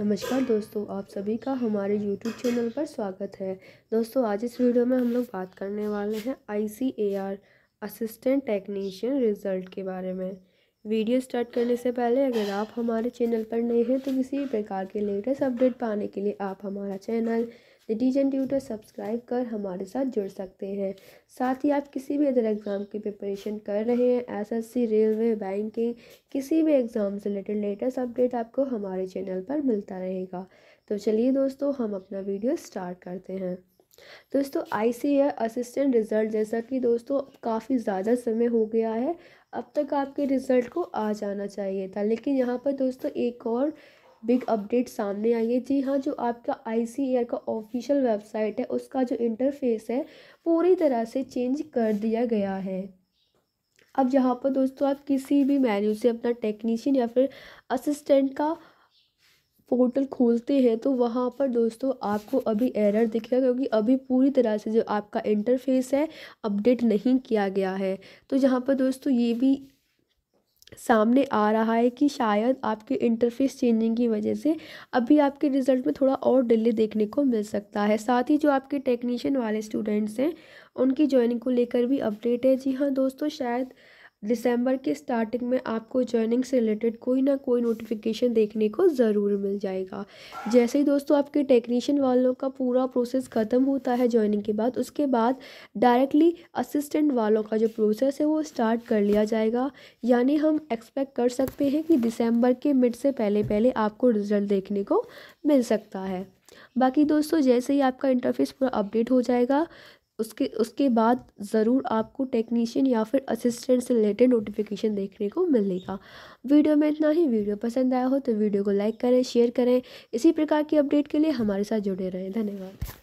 नमस्कार दोस्तों आप सभी का हमारे यूट्यूब चैनल पर स्वागत है दोस्तों आज इस वीडियो में हम लोग बात करने वाले हैं I C A R assistant technician result के बारे में वीडियो स्टार्ट करने से पहले अगर आप हमारे चैनल पर नए हैं तो किसी प्रकार के लेटेस्ट अपडेट पाने के लिए आप हमारा चैनल डिटीजन ट्यूटर सब्सक्राइब कर हमारे साथ जुड़ सकते हैं साथ ही आप किसी भी अदर एग्ज़ाम की प्रिपरेशन कर रहे हैं एसएससी रेलवे बैंकिंग किसी भी एग्ज़ाम से रिलेटेड लेटेस्ट अपडेट आपको हमारे चैनल पर मिलता रहेगा तो चलिए दोस्तों हम अपना वीडियो स्टार्ट करते हैं दोस्तों आई सी या असिस्टेंट रिज़ल्ट जैसा कि दोस्तों काफ़ी ज़्यादा समय हो गया है अब तक आपके रिज़ल्ट को आ जाना चाहिए था लेकिन यहाँ पर दोस्तों एक और बिग अपडेट सामने आई है जी हाँ जो आपका आई e का ऑफिशियल वेबसाइट है उसका जो इंटरफेस है पूरी तरह से चेंज कर दिया गया है अब यहाँ पर दोस्तों आप किसी भी मैन्यू से अपना टेक्नीशियन या फिर असिस्टेंट का पोर्टल खोलते हैं तो वहाँ पर दोस्तों आपको अभी एरर दिखेगा क्योंकि अभी पूरी तरह से जो आपका इंटरफेस है अपडेट नहीं किया गया है तो यहाँ पर दोस्तों ये भी सामने आ रहा है कि शायद आपके इंटरफेस चेंजिंग की वजह से अभी आपके रिज़ल्ट में थोड़ा और डिले देखने को मिल सकता है साथ ही जो आपके टेक्नीशियन वाले स्टूडेंट्स हैं उनकी ज्वाइनिंग को लेकर भी अपडेट है जी हाँ दोस्तों शायद दिसंबर के स्टार्टिंग में आपको जॉइनिंग से रिलेटेड कोई ना कोई नोटिफिकेशन देखने को ज़रूर मिल जाएगा जैसे ही दोस्तों आपके टेक्नीशियन वालों का पूरा प्रोसेस ख़त्म होता है जॉइनिंग के बाद उसके बाद डायरेक्टली असिस्टेंट वालों का जो प्रोसेस है वो स्टार्ट कर लिया जाएगा यानी हम एक्सपेक्ट कर सकते हैं कि दिसंबर के मिड से पहले पहले आपको रिज़ल्ट देखने को मिल सकता है बाकी दोस्तों जैसे ही आपका इंटरफेस पूरा अपडेट हो जाएगा उसके उसके बाद ज़रूर आपको टेक्नीशियन या फिर असिस्टेंट से रिलेटेड नोटिफिकेशन देखने को मिलेगा वीडियो में इतना ही वीडियो पसंद आया हो तो वीडियो को लाइक करें शेयर करें इसी प्रकार की अपडेट के लिए हमारे साथ जुड़े रहें धन्यवाद